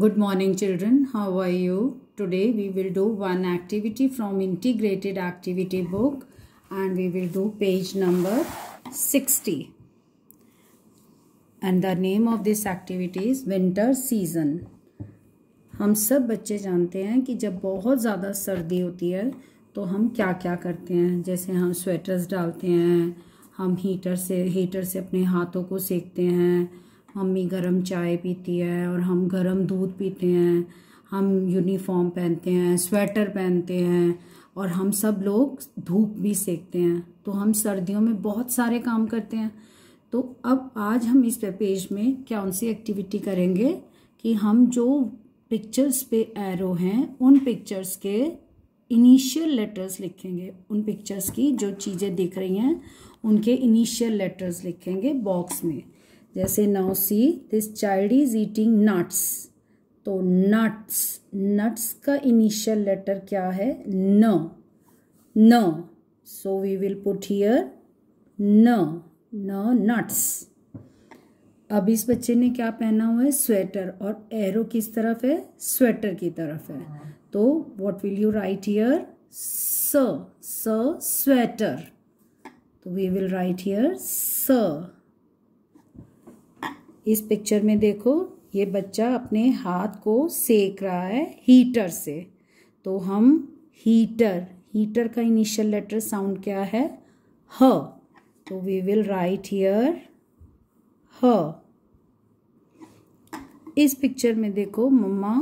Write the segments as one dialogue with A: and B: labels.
A: Good morning children, how are you? Today we will do one activity from integrated activity book and we will do page number 60. And the name of this activity is winter season. हम सब बच्चे जानते हैं कि जब बहुत ज़्यादा सर्दी होती है तो हम क्या क्या करते हैं जैसे हम स्वेटर्स डालते हैं हम हीटर से हीटर से अपने हाथों को सेकते हैं मम्मी गरम चाय पीती है और हम गरम दूध पीते हैं हम यूनिफॉर्म पहनते हैं स्वेटर पहनते हैं और हम सब लोग धूप भी सेकते हैं तो हम सर्दियों में बहुत सारे काम करते हैं तो अब आज हम इस पेज में क्या उनसी एक्टिविटी करेंगे कि हम जो पिक्चर्स पे एरो हैं उन पिक्चर्स के इनिशियल लेटर्स लिखेंगे उन पिक्चर्स की जो चीज़ें दिख रही हैं उनके इनिशियल लेटर्स लिखेंगे बॉक्स में जैसे now see this child is eating nuts तो नट्स नट्स का इनिशियल लेटर क्या है न न so we will put here न न नट्स अब इस बच्चे ने क्या पहना हुआ है स्वेटर और एरो किस तरफ है स्वेटर की तरफ है तो what will you write here स स स्वेटर तो वी विल राइट हियर स इस पिक्चर में देखो ये बच्चा अपने हाथ को सेक रहा है हीटर से तो हम हीटर हीटर का इनिशियल लेटर साउंड क्या है ह तो वी विल राइट हियर ह इस पिक्चर में देखो मम्मा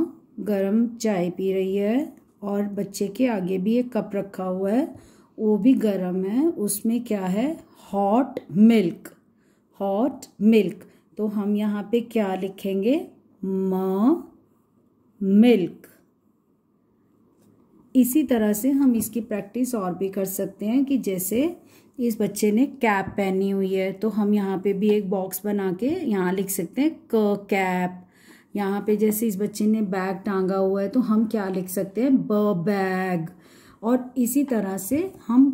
A: गरम चाय पी रही है और बच्चे के आगे भी एक कप रखा हुआ है वो भी गर्म है उसमें क्या है हॉट मिल्क हॉट मिल्क तो हम यहाँ पे क्या लिखेंगे म मिल्क इसी तरह से हम इसकी प्रैक्टिस और भी कर सकते हैं कि जैसे इस बच्चे ने कैप पहनी हुई है तो हम यहाँ पे भी एक बॉक्स बना के यहाँ लिख सकते हैं क कैप यहाँ पे जैसे इस बच्चे ने बैग टांगा हुआ है तो हम क्या लिख सकते हैं ब बैग और इसी तरह से हम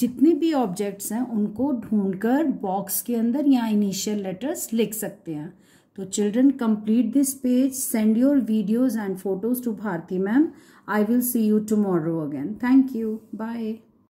A: जितने भी ऑब्जेक्ट्स हैं उनको ढूंढकर बॉक्स के अंदर या इनिशियल लेटर्स लिख सकते हैं तो children complete this page send your videos and photos to Bharti ma'am I will see you tomorrow again thank you bye